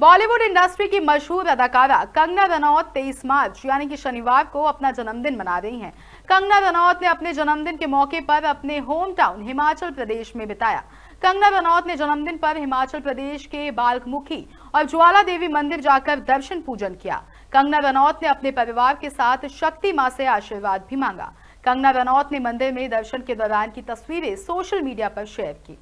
Bollywood industry की मशहूर अदाकारा कंगना रनौत 23 मार्च यानी कि शनिवार को अपना जन्मदिन मना रही हैं। कंगना रनौत ने अपने जन्मदिन के मौके पर अपने होम टाउन हिमाचल प्रदेश में बिताया कंगना रनौत ने जन्मदिन पर हिमाचल प्रदेश के बालकमुखी और ज्वाला देवी मंदिर जाकर दर्शन पूजन किया कंगना रनौत ने अपने परिवार के साथ शक्ति माँ से आशीर्वाद भी मांगा कंगना रनौत ने मंदिर में दर्शन के दौरान की तस्वीरें सोशल मीडिया पर शेयर की